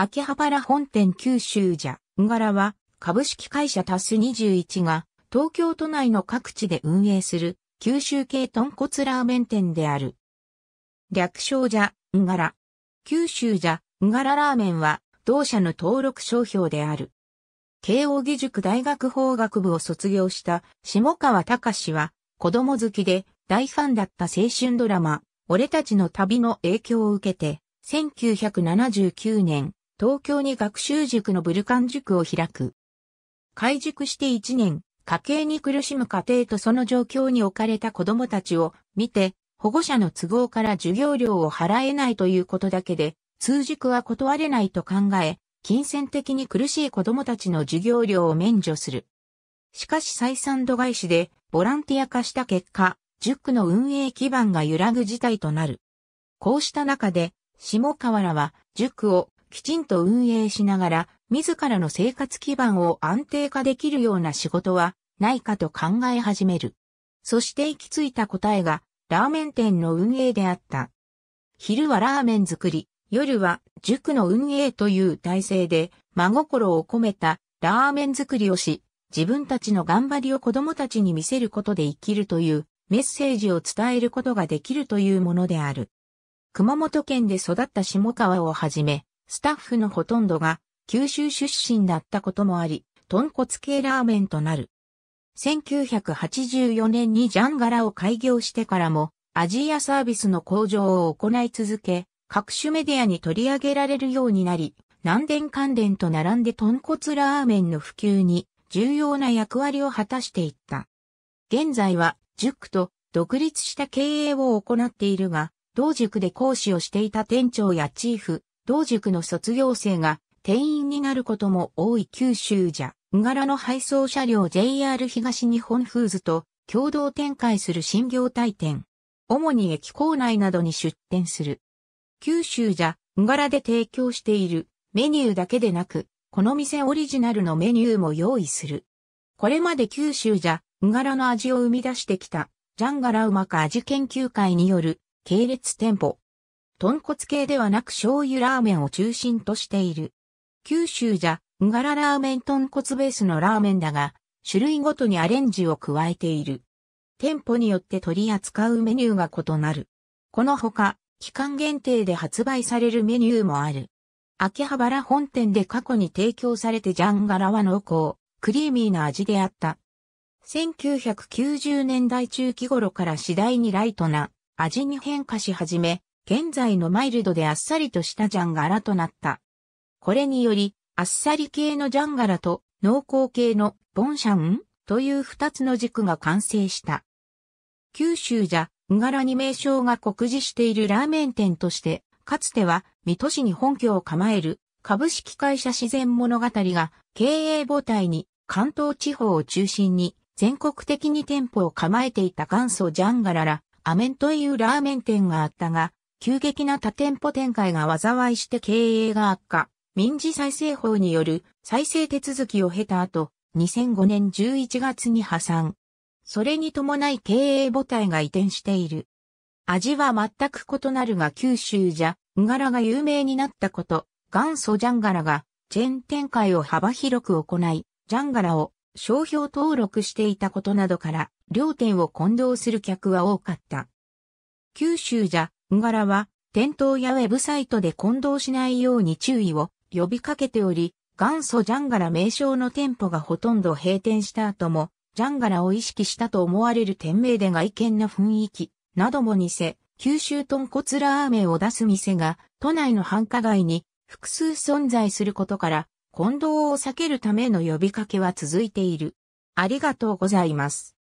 秋葉原本店九州じゃんがらは、株式会社タス21が、東京都内の各地で運営する、九州系豚骨ラーメン店である。略称じゃ、んがら。九州じゃ、んがらラーメンは、同社の登録商標である。慶応義塾大学法学部を卒業した下川隆は、子供好きで大ファンだった青春ドラマ、俺たちの旅の影響を受けて、1979年、東京に学習塾のブルカン塾を開く。開塾して1年、家計に苦しむ家庭とその状況に置かれた子供たちを見て、保護者の都合から授業料を払えないということだけで、通塾は断れないと考え、金銭的に苦しい子供たちの授業料を免除する。しかし採算度外視でボランティア化した結果、塾の運営基盤が揺らぐ事態となる。こうした中で、下河原は塾をきちんと運営しながら、自らの生活基盤を安定化できるような仕事はないかと考え始める。そして行き着いた答えが、ラーメン店の運営であった。昼はラーメン作り、夜は塾の運営という体制で、真心を込めたラーメン作りをし、自分たちの頑張りを子供たちに見せることで生きるというメッセージを伝えることができるというものである。熊本県で育った下川をはじめ、スタッフのほとんどが九州出身だったこともあり、豚骨系ラーメンとなる。1984年にジャンガラを開業してからも、アジアサービスの向上を行い続け、各種メディアに取り上げられるようになり、南電関連と並んで豚骨ラーメンの普及に重要な役割を果たしていった。現在は、塾と独立した経営を行っているが、同塾で講師をしていた店長やチーフ、同塾の卒業生が定員になることも多い九州じゃ、柄の配送車両 JR 東日本フーズと共同展開する新業態店。主に駅構内などに出店する。九州じゃ、柄で提供しているメニューだけでなく、この店オリジナルのメニューも用意する。これまで九州じゃ、柄の味を生み出してきた、ジャンガラうまか味研究会による系列店舗、豚骨系ではなく醤油ラーメンを中心としている。九州じゃ、んがらラーメン豚骨ベースのラーメンだが、種類ごとにアレンジを加えている。店舗によって取り扱うメニューが異なる。このほか、期間限定で発売されるメニューもある。秋葉原本店で過去に提供されてジャンガラは濃厚、クリーミーな味であった。1990年代中期頃から次第にライトな味に変化し始め、現在のマイルドであっさりとしたジャンガラとなった。これにより、あっさり系のジャンガラと濃厚系のボンシャンという二つの軸が完成した。九州じゃ、んがらに名称が告示しているラーメン店として、かつては水戸市に本拠を構える株式会社自然物語が経営母体に関東地方を中心に全国的に店舗を構えていた元祖ジャンガララ、アメンというラーメン店があったが、急激な多店舗展開が災いして経営が悪化、民事再生法による再生手続きを経た後、2005年11月に破産。それに伴い経営母体が移転している。味は全く異なるが九州じゃ、んがらが有名になったこと、元祖ジャンガラがチェーン展開を幅広く行い、ジャンガラを商標登録していたことなどから、両店を混同する客は多かった。九州じゃ、んがらは、店頭やウェブサイトで混同しないように注意を呼びかけており、元祖ジャンガラ名称の店舗がほとんど閉店した後も、ジャンガラを意識したと思われる店名で外見な雰囲気なども似せ、九州豚骨ラーメンを出す店が都内の繁華街に複数存在することから、混同を避けるための呼びかけは続いている。ありがとうございます。